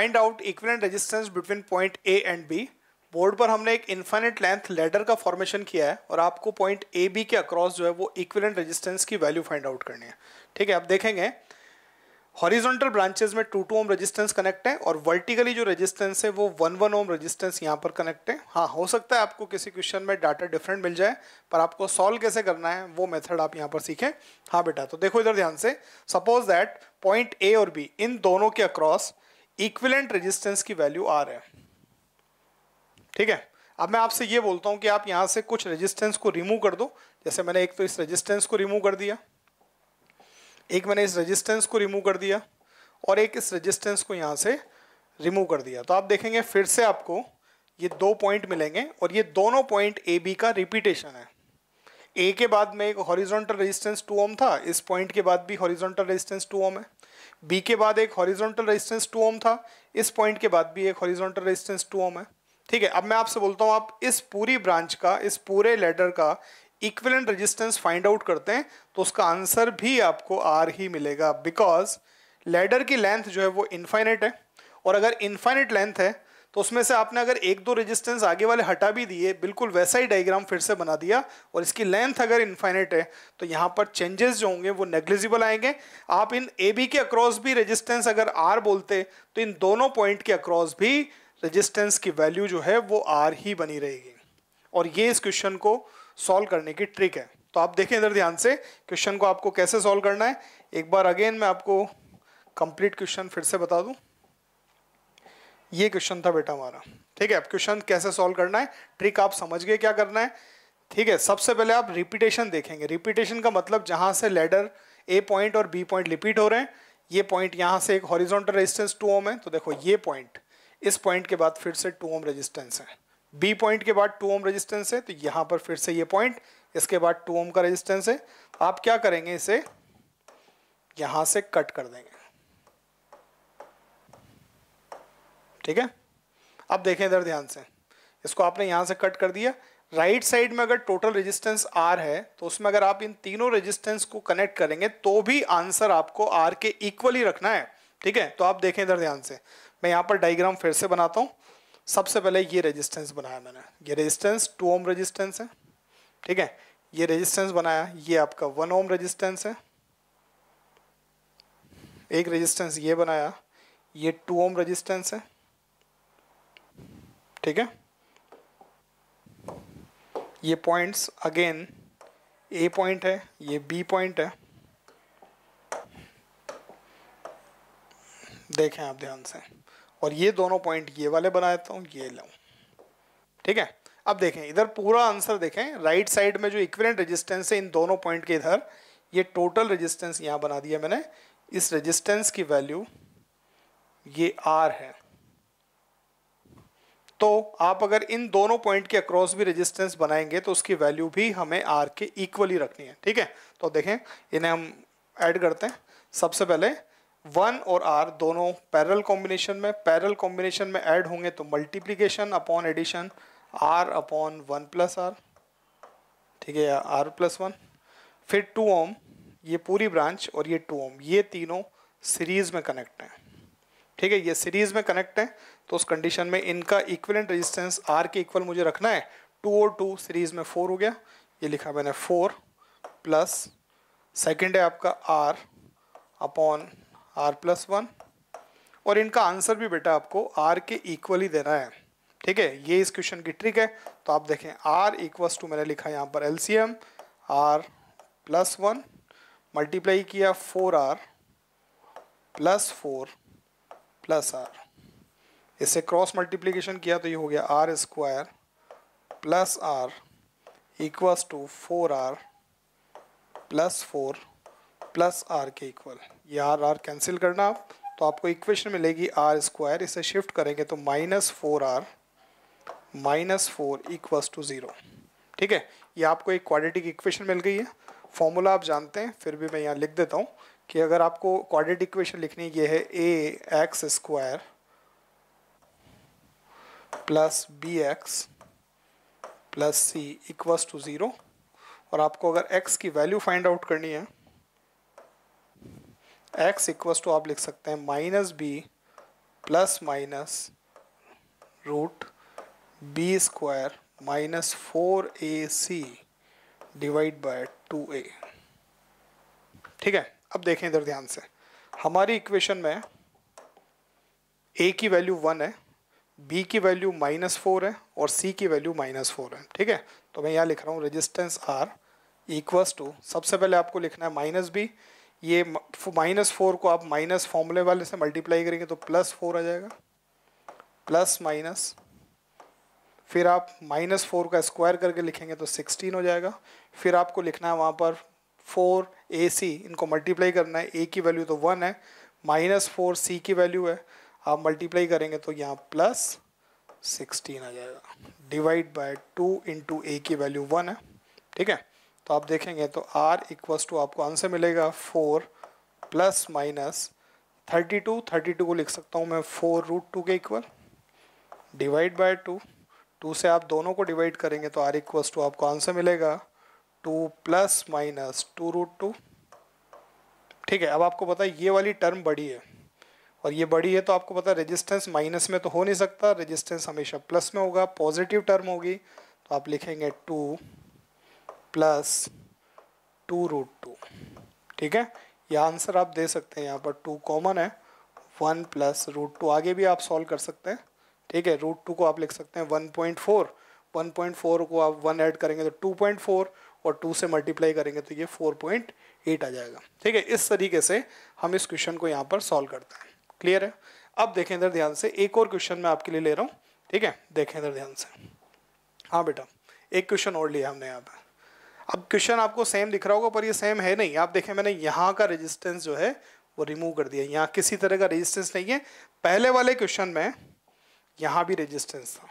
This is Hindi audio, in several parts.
find out equivalent resistance between point A and B board पर हमने एक इन्फाइनेट लेंथ लेडर का फॉर्मेशन किया है और आपको पॉइंट ए बी के अक्रॉस जो है वो इक्विवेलेंट रेजिस्टेंस की वैल्यू फाइंड आउट करनी है ठीक है आप देखेंगे हॉरिजॉन्टल ब्रांचेस में two two ohm resistance connect है और वर्टिकली जो रेजिस्टेंस है वो वन वन ओम रेजिस्टेंस यहाँ पर कनेक्ट है हाँ हो सकता है आपको किसी क्वेश्चन में डाटा डिफरेंट मिल जाए पर आपको सॉल्व कैसे करना है वो मेथड आप यहाँ पर सीखें हाँ बेटा तो देखो इधर ध्यान से सपोज दैट पॉइंट ए और बी इन दोनों के अक्रॉस इक्विलेंट रेजिस्टेंस की वैल्यू आर है ठीक है अब मैं आपसे ये बोलता हूं कि आप यहां से कुछ रेजिस्टेंस को रिमूव कर दो जैसे मैंने एक तो इस रेजिस्टेंस को रिमूव कर दिया एक मैंने इस रेजिस्टेंस को रिमूव कर दिया और एक इस रेजिस्टेंस को यहां से रिमूव कर दिया तो आप देखेंगे फिर से आपको ये दो पॉइंट मिलेंगे और ये दोनों पॉइंट ए बी का रिपीटेशन है ए के बाद में एक हॉरिजॉन्टल रेजिस्टेंस टू ओम था इस पॉइंट के बाद भी हॉरिजॉन्टल रेजिस्टेंस टू ओम है बी के बाद एक हॉरिजॉन्टल रेजिस्टेंस टू ओम था इस पॉइंट के बाद भी एक हॉरिजॉन्टल रेजिस्टेंस टू ओम है ठीक है अब मैं आपसे बोलता हूँ आप इस पूरी ब्रांच का इस पूरे लेडर का इक्विलेंट रेजिस्टेंस फाइंड आउट करते हैं तो उसका आंसर भी आपको आर ही मिलेगा बिकॉज लेडर की लेंथ जो है वो इन्फाइनेट है और अगर इन्फाइनेट लेंथ है तो उसमें से आपने अगर एक दो रेजिस्टेंस आगे वाले हटा भी दिए बिल्कुल वैसा ही डायग्राम फिर से बना दिया और इसकी लेंथ अगर इन्फाइनेट है तो यहाँ पर चेंजेस जो होंगे वो नेग्लिजिबल आएंगे आप इन ए बी के अक्रॉस भी रेजिस्टेंस अगर आर बोलते तो इन दोनों पॉइंट के अक्रॉस भी रेजिस्टेंस की वैल्यू जो है वो आर ही बनी रहेगी और ये इस क्वेश्चन को सॉल्व करने की ट्रिक है तो आप देखें इधर ध्यान से क्वेश्चन को आपको कैसे सॉल्व करना है एक बार अगेन मैं आपको कंप्लीट क्वेश्चन फिर से बता दूं ये क्वेश्चन था बेटा हमारा ठीक है अब क्वेश्चन कैसे सॉल्व करना है ट्रिक आप समझ गए क्या करना है ठीक है सबसे पहले आप रिपीटेशन देखेंगे रिपीटेशन का मतलब जहां से लेडर ए पॉइंट और बी पॉइंट रिपीट हो रहे हैं ये पॉइंट यहाँ से एक हॉरिजॉन्टल रेजिस्टेंस टू ओम है तो देखो ये पॉइंट इस पॉइंट के बाद फिर से टू ओम रेजिस्टेंस है बी पॉइंट के बाद टू ओम रेजिस्टेंस है तो यहाँ पर फिर से ये पॉइंट इसके बाद टू ओम का रेजिस्टेंस है आप क्या करेंगे इसे यहां से कट कर देंगे ठीक है अब देखें इधर ध्यान से इसको आपने यहां से कट कर दिया राइट right साइड में अगर टोटल रेजिस्टेंस आर है तो उसमें अगर आप इन तीनों रेजिस्टेंस को कनेक्ट करेंगे तो भी आंसर आपको आर के इक्वल ही रखना है ठीक है तो आप देखें इधर ध्यान से मैं यहाँ पर डायग्राम फिर से बनाता हूँ सबसे पहले ये रेजिस्टेंस बनाया मैंने ये रेजिस्टेंस टू ओम रेजिस्टेंस है ठीक है ये रेजिस्टेंस बनाया ये आपका वन ओम रेजिस्टेंस है एक रेजिस्टेंस ये बनाया ये टू ओम रेजिस्टेंस है ठीक है ये पॉइंट्स अगेन ए पॉइंट है ये बी पॉइंट है देखें आप ध्यान से और ये दोनों पॉइंट ये वाले बना देता हूँ ये लाऊ ठीक है अब देखें इधर पूरा आंसर देखें राइट साइड में जो इक्विवेलेंट रेजिस्टेंस है इन दोनों पॉइंट के इधर ये टोटल रेजिस्टेंस यहाँ बना दिया मैंने इस रेजिस्टेंस की वैल्यू ये आर है तो आप अगर इन दोनों पॉइंट के अक्रॉस भी रेजिस्टेंस बनाएंगे तो उसकी वैल्यू भी हमें आर के इक्वली रखनी है ठीक है तो देखें इन्हें हम ऐड करते हैं सबसे पहले वन और आर दोनों पैरल कॉम्बिनेशन में पैरल कॉम्बिनेशन में ऐड होंगे तो multiplication upon addition R upon one plus R ठीक है आर प्लस वन फिर टू ओम ये पूरी ब्रांच और ये टू ओम ये तीनों सीरीज में कनेक्ट हैं ठीक है ये सीरीज में कनेक्ट है तो उस कंडीशन में इनका इक्वलेंट रेजिस्टेंस आर के इक्वल मुझे रखना है टू और टू सीरीज में फोर हो गया ये लिखा मैंने फोर प्लस सेकेंड है आपका R upon R plus one और इनका आंसर भी बेटा आपको आर के इक्वल ही देना है ठीक है ये इस क्वेश्चन की ट्रिक है तो आप देखें आर इक्वस टू मैंने लिखा यहाँ पर L C M R plus one multiply किया four R plus four plus R इससे क्रॉस मल्टीप्लीकेशन किया तो ये हो गया R square plus R equals to four R plus four plus R के इक्वल ये आर आर कैंसिल करना आप तो आपको इक्वेशन मिलेगी आर स्क्वायर इसे शिफ्ट करेंगे तो minus four R minus four equals to zero ठीक है ये आपको एक क्वाड्रेटिक इक्वेशन मिल गई है फॉर्मूला आप जानते हैं फिर भी मैं यहाँ लिख देता हूँ कि अगर आपको क्वाड्रेटिक इक्वेशन लिखनी ये है A X square plus B X plus C equals to zero और आपको अगर x की वैल्यू फाइंड आउट करनी है x इक्वस टू आप लिख सकते हैं minus B plus minus root B square minus four A C divide by two A ठीक है अब देखें इधर ध्यान से हमारी इक्वेशन में ए की वैल्यू वन है बी की वैल्यू माइनस फोर है और सी की वैल्यू माइनस फोर है ठीक है तो मैं यहाँ लिख रहा हूँ रेजिस्टेंस आर इक्वस टू सबसे पहले आपको लिखना है माइनस बी ये माइनस फोर को आप माइनस फॉर्मूले वाले से मल्टीप्लाई करेंगे तो प्लस फोर आ जाएगा प्लस माइनस फिर आप माइनस फोर का स्क्वायर करके लिखेंगे तो सिक्सटीन हो जाएगा फिर आपको लिखना है वहाँ पर फोर ए सी इनको मल्टीप्लाई करना है ए की वैल्यू तो वन है माइनस फोर सी की वैल्यू है आप मल्टीप्लाई करेंगे तो यहाँ प्लस सिक्सटीन आ जाएगा divide by two into A की वैल्यू वन है ठीक है तो आप देखेंगे तो आर इक्वस टू आपको आंसर मिलेगा four plus minus thirty two thirty two को लिख सकता हूँ मैं फोर रूट टू के equal divide by two two से आप दोनों को डिवाइड करेंगे तो आर इक्वस टू आपको आंसर मिलेगा two plus minus two root two ठीक है अब आपको पता है ये वाली टर्म बड़ी है और ये बड़ी है तो आपको पता है रेजिस्टेंस माइनस में तो हो नहीं सकता रेजिस्टेंस हमेशा प्लस में होगा पॉजिटिव टर्म होगी तो आप लिखेंगे two plus two root two ठीक है यह आंसर आप दे सकते हैं यहाँ पर टू कॉमन है वन प्लस रूट टू आगे भी आप सॉल्व कर सकते हैं ठीक है रूट टू को आप लिख सकते हैं one point four one point four को आप वन ऐड करेंगे तो टू पॉइंट फोर और टू से मल्टीप्लाई करेंगे तो ये फोर पॉइंट एट आ जाएगा ठीक है इस तरीके से हम इस क्वेश्चन को यहाँ पर सॉल्व करते हैं क्लियर है अब देखें इधर ध्यान से एक और क्वेश्चन मैं आपके लिए ले रहा हूँ ठीक है देखें इधर ध्यान से हाँ बेटा एक क्वेश्चन और लिया हमने यहाँ पर अब क्वेश्चन आपको सेम दिख रहा होगा पर ये सेम है नहीं आप देखें मैंने यहाँ का रजिस्टेंस जो है वो रिमूव कर दिया यहाँ किसी तरह का रजिस्टेंस नहीं है पहले वाले क्वेश्चन में यहाँ भी रजिस्टेंस था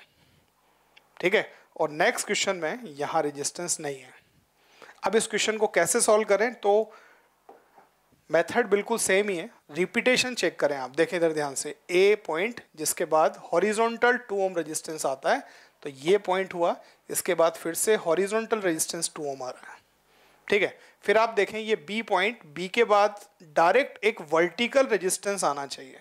ठीक है और नेक्स्ट क्वेश्चन में यहाँ रेजिस्टेंस नहीं है अब इस क्वेश्चन को कैसे सॉल्व करें तो मेथड बिल्कुल सेम ही है रिपीटेशन चेक करें आप देखें इधर ध्यान से ए पॉइंट जिसके बाद हॉरिजॉन्टल टू ओम रेजिस्टेंस आता है तो ये पॉइंट हुआ इसके बाद फिर से हॉरिजॉन्टल रेजिस्टेंस टू ओम आ रहा है ठीक है फिर आप देखें ये बी पॉइंट बी के बाद डायरेक्ट एक वर्टिकल रेजिस्टेंस आना चाहिए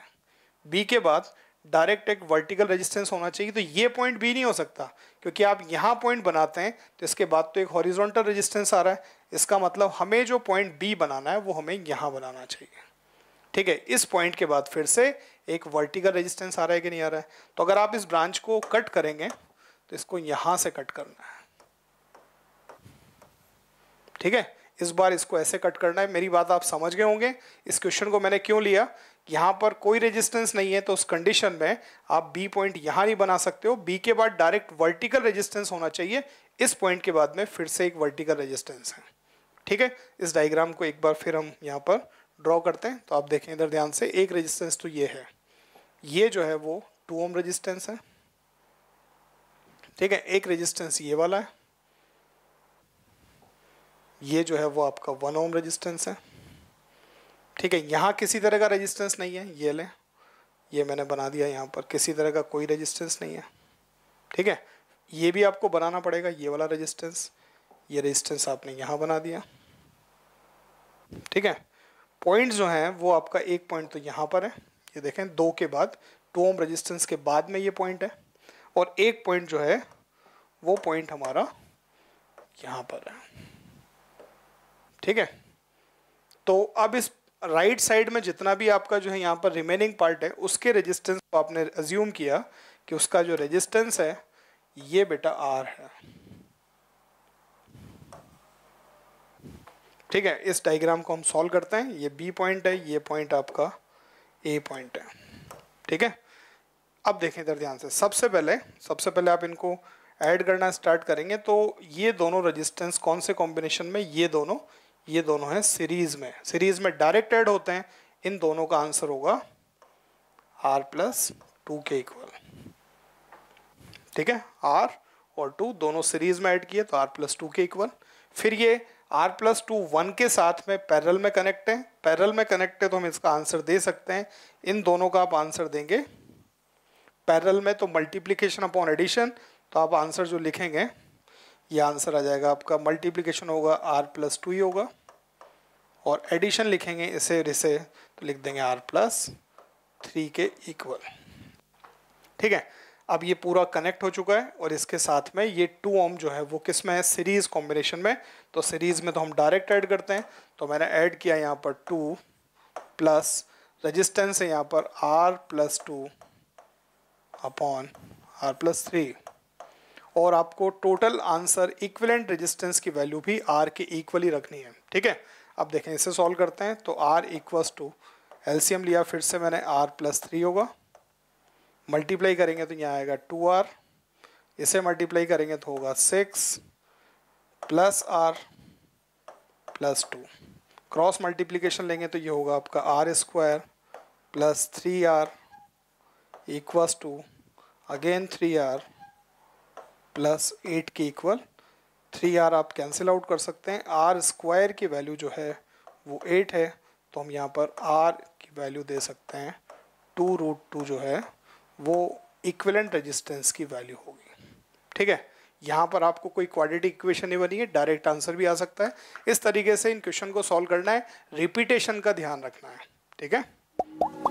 बी के बाद डायरेक्ट एक वर्टिकल रेजिस्टेंस होना चाहिए तो ये पॉइंट भी नहीं हो सकता क्योंकि आप यहाँ पॉइंट बनाते हैं तो इसके बाद तो एक हॉरिजॉन्टल रेजिस्टेंस आ रहा है इसका मतलब हमें जो पॉइंट बी बनाना है वो हमें यहाँ बनाना चाहिए ठीक है इस पॉइंट के बाद फिर से एक वर्टिकल रजिस्टेंस आ रहा है कि नहीं आ रहा है तो अगर आप इस ब्रांच को कट करेंगे तो इसको यहाँ से कट करना है ठीक है इस बार इसको ऐसे कट करना है मेरी बात आप समझ गए होंगे इस क्वेश्चन को मैंने क्यों लिया यहाँ पर कोई रेजिस्टेंस नहीं है तो उस कंडीशन में आप बी पॉइंट यहाँ नहीं बना सकते हो बी के बाद डायरेक्ट वर्टिकल रेजिस्टेंस होना चाहिए इस पॉइंट के बाद में फिर से एक वर्टिकल रेजिस्टेंस है ठीक है इस डायग्राम को एक बार फिर हम यहाँ पर ड्रॉ करते हैं तो आप देखें इधर ध्यान से एक रजिस्टेंस तो ये है ये जो है वो टू ओम रजिस्टेंस है ठीक है एक रजिस्टेंस ये वाला है ये जो है वो आपका वन ओम रजिस्टेंस है ठीक है यहाँ किसी तरह का रेजिस्टेंस नहीं है ये लें ये मैंने बना दिया यहाँ पर किसी तरह का कोई रेजिस्टेंस नहीं है ठीक है ये भी आपको बनाना पड़ेगा ये वाला रेजिस्टेंस ये रेजिस्टेंस आपने यहाँ बना दिया ठीक है पॉइंट जो हैं वो आपका एक पॉइंट तो यहाँ पर है ये देखें दो के बाद टू ओम रेजिस्टेंस के बाद में ये पॉइंट है और एक पॉइंट जो है वो पॉइंट हमारा यहाँ पर है ठीक है तो अब इस राइट right साइड में जितना भी आपका जो है यहाँ पर रिमेनिंग पार्ट है उसके रेजिस्टेंस को आपने अज्यूम किया कि उसका जो रेजिस्टेंस है ये बेटा आर है ठीक है इस डायग्राम को हम सॉल्व करते हैं ये बी पॉइंट है ये पॉइंट आपका ए पॉइंट है ठीक है अब देखें इधर ध्यान से सबसे पहले सबसे पहले आप इनको ऐड करना स्टार्ट करेंगे तो ये दोनों रजिस्टेंस कौन से कॉम्बिनेशन में ये दोनों ये दोनों हैं सीरीज में सीरीज में डायरेक्ट एड होते हैं इन दोनों का आंसर होगा आर प्लस टू के इक्वल ठीक है आर और टू दोनों सीरीज में ऐड किए तो आर प्लस टू के इक्वल फिर ये आर प्लस टू वन के साथ में पैरल में कनेक्ट है पैरल में कनेक्ट है तो हम इसका आंसर दे सकते हैं इन दोनों का आप आंसर देंगे पैरल में तो मल्टीप्लीकेशन अपॉन एडिशन तो आप आंसर जो लिखेंगे ये आंसर आ जाएगा आपका मल्टीप्लीकेशन होगा आर प्लस टू ही होगा और एडिशन लिखेंगे इसे और इसे तो लिख देंगे आर प्लस थ्री के इक्वल ठीक है अब ये पूरा कनेक्ट हो चुका है और इसके साथ में ये टू ओम जो है वो किस में है सीरीज कॉम्बिनेशन में तो सीरीज में तो हम डायरेक्ट ऐड करते हैं तो मैंने ऐड किया यहाँ पर टू प्लस रजिस्टेंस है यहाँ पर R plus two upon R plus three और आपको टोटल आंसर इक्वलेंट रजिस्टेंस की वैल्यू भी आर के इक्वली रखनी है ठीक है अब देखें इसे सॉल्व करते हैं तो आर इक्वस टू एल्सीयम लिया फिर से मैंने आर प्लस थ्री होगा मल्टीप्लाई करेंगे तो यहाँ आएगा टू आर इसे मल्टीप्लाई करेंगे तो होगा six plus R plus two cross multiplication लेंगे तो ये होगा आपका R square plus three R equals two again three R plus eight के इक्वल थ्री आर आप कैंसिल आउट कर सकते हैं आर स्क्वायर की वैल्यू जो है वो एट है तो हम यहाँ पर आर की वैल्यू दे सकते हैं टू रूट टू जो है वो इक्वलेंट रेजिस्टेंस की वैल्यू होगी ठीक है यहाँ पर आपको कोई क्वाड्रेटिक इक्वेशन नहीं बनी है डायरेक्ट आंसर भी आ सकता है इस तरीके से इन क्वेश्चन को सॉल्व करना है रिपीटेशन का ध्यान रखना है ठीक है